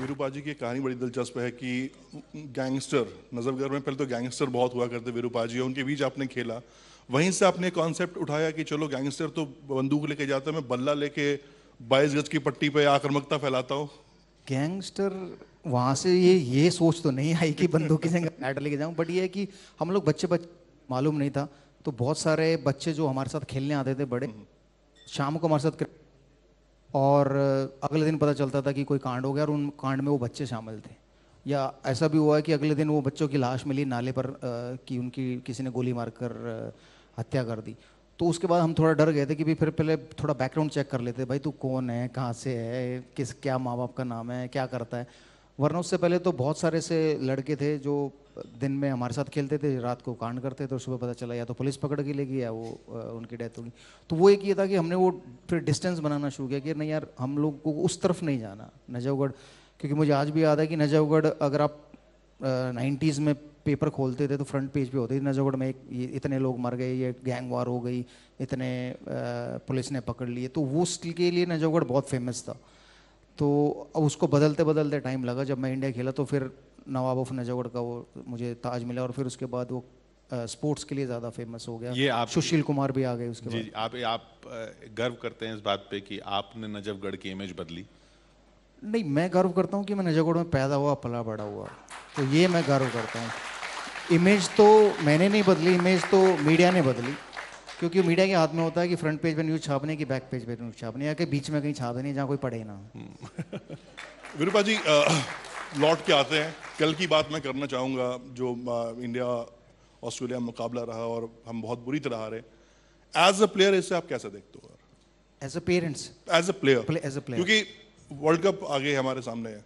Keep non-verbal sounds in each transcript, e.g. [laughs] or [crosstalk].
वीरूपा जी की कहानी बड़ी दिलचस्प है कि गैंगस्टर नजफगढ़ में पहले तो गैंगस्टर बहुत हुआ करते वीरूपा जी उनके बीच आपने खेला वहीं से आपने कॉन्सेप्ट उठाया कि चलो गैंगस्टर तो बंदूक लेके जाता है मैं बल्ला लेके बाईस गज की पट्टी पर आक्रमकता फैलाता हूँ गैंगस्टर वहाँ से ये ये सोच तो नहीं आई कि बंदूक से बैटर लेके जाऊँ बट ये है कि हम लोग बच्चे बच मालूम नहीं था तो बहुत सारे बच्चे जो हमारे साथ खेलने आते थे बड़े शाम को हमारे साथ और अगले दिन पता चलता था कि कोई कांड हो गया और उन कांड में वो बच्चे शामिल थे या ऐसा भी हुआ है कि अगले दिन वो बच्चों की लाश मिली नाले पर कि उनकी किसी ने गोली मारकर हत्या कर दी तो उसके बाद हम थोड़ा डर गए थे कि भी फिर पहले थोड़ा बैकग्राउंड चेक कर लेते भाई तू कौन है कहाँ से है किस क्या माँ बाप का नाम है क्या करता है वरना उससे पहले तो बहुत सारे से लड़के थे जो दिन में हमारे साथ खेलते थे रात को कांड करते थे तो सुबह पता चला या तो पुलिस पकड़ के ले गई या वो उनकी डेथ होगी तो वो एक ये था कि हमने वो फिर डिस्टेंस बनाना शुरू किया कि नहीं यार हम लोग को उस तरफ नहीं जाना नजावगढ़ क्योंकि मुझे आज भी याद है कि नजावगढ़ अगर आप नाइन्टीज़ में पेपर खोलते थे तो फ्रंट पेज पे होते थे नजावगढ़ में एक इतने लोग मर गए ये गैंग वार हो गई इतने पुलिस ने पकड़ लिए तो वो उसके लिए नजावगढ़ बहुत फेमस था तो अब उसको बदलते बदलते टाइम लगा जब मैं इंडिया खेला तो फिर नवाब ऑफ नजगढ़ का वो मुझे ताज मिला और फिर उसके बाद वो स्पोर्ट्स के लिए ज़्यादा फेमस हो गया ये आप सुशील कुमार भी आ गए उसके जी, बाद आप आप गर्व करते हैं इस बात पे कि आपने नजफगढ़ की इमेज बदली नहीं मैं गर्व करता हूँ कि मैं नजफगढ़ में पैदा हुआ पला बड़ा हुआ तो ये मैं गर्व करता हूँ इमेज तो मैंने नहीं बदली इमेज तो मीडिया ने बदली क्योंकि वो मीडिया के हाथ में होता है कि फ्रंट पेज पे न्यूज़ छापने की बैक पेज पे न्यूज़ छापने या के बीच में कहीं छाप देनी जहाँ कोई पढ़े ना विरूपा हम्म। [laughs] जी लौट के आते हैं कल की बात मैं करना चाहूँगा जो इंडिया ऑस्ट्रेलिया मुकाबला रहा और हम बहुत बुरी तरह हारे एज अ प्लेयर इसे आप कैसे देखते हो as a parents as a player as a player क्योंकि वर्ल्ड कप आगे हमारे सामने है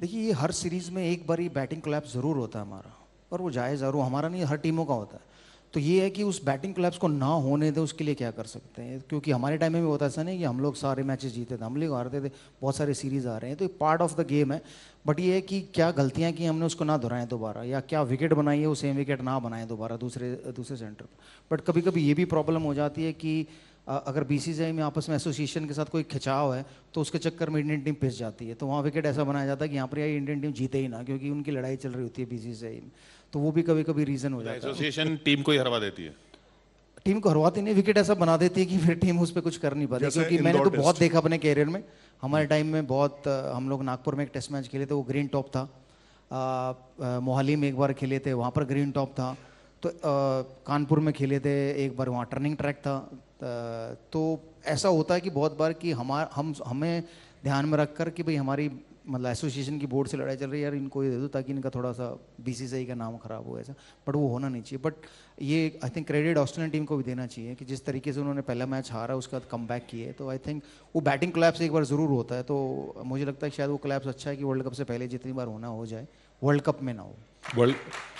देखिए ये हर सीरीज में एक बार ये बैटिंग क्लैप ज़रूर होता है हमारा और वो जाए ज़रूर हमारा नहीं हर टीमों का होता है तो ये है कि उस बैटिंग क्लब्स को ना होने दे उसके लिए क्या कर सकते हैं क्योंकि हमारे टाइम में भी होता ऐसा नहीं कि हम लोग सारे मैचेस जीते थे हम लोग हारते थे बहुत सारे सीरीज आ रहे हैं तो ये पार्ट ऑफ द गेम है बट ये है कि क्या गलतियाँ की हमने उसको ना दोहराएं दोबारा या क्या विकेट बनाई है वो सेम विकेट ना बनाएं दोबारा दूसरे दूसरे सेंटर पर बट कभी कभी ये भी प्रॉब्लम हो जाती है कि अगर बीसीसीआई में आपस में एसोसिएशन के साथ कोई खिंचाव है तो उसके चक्कर में इंडियन टीम पिस जाती है तो वहाँ विकेट ऐसा बनाया जाता है कि यहाँ पर इंडियन टीम जीते ही ना क्योंकि उनकी लड़ाई चल रही होती है बीसीसीआई में तो वो भी कभी कभी रीजन हो जाता है एसोसिएशन टीम को ही हरवा देती है टीम को हरवाती नहीं विकेट ऐसा बना देती है कि फिर टीम उस पर कुछ कर नहीं पाती क्योंकि मैंने तो बहुत देखा अपने कैरियर में हमारे टाइम में बहुत हम लोग नागपुर में एक टेस्ट मैच खेले थे वो ग्रीन टॉप था मोहाली में एक बार खेले थे वहाँ पर ग्रीन टॉप था तो कानपुर में खेले थे एक बार वहाँ टर्निंग ट्रैक था तो ऐसा होता है कि बहुत बार कि हमार हम हमें ध्यान में रख कर कि भाई हमारी मतलब एसोसिएशन की बोर्ड से लड़ाई चल रही है यार इनको ये दे दो ताकि इनका थोड़ा सा बीसीसीआई का नाम खराब हो ऐसा बट वो होना नहीं चाहिए बट ये I think credit Australian team को भी देना चाहिए कि जिस तरीके से उन्होंने पहला मैच हारा उसके बाद कम बैक किए तो आई थिंक वो बैटिंग क्लैप्स एक बार ज़रूर होता है तो मुझे लगता है शायद वो क्लैप्स अच्छा है कि वर्ल्ड कप से पहले जितनी बार होना हो जाए वर्ल्ड कप में ना हो वर्ल्ड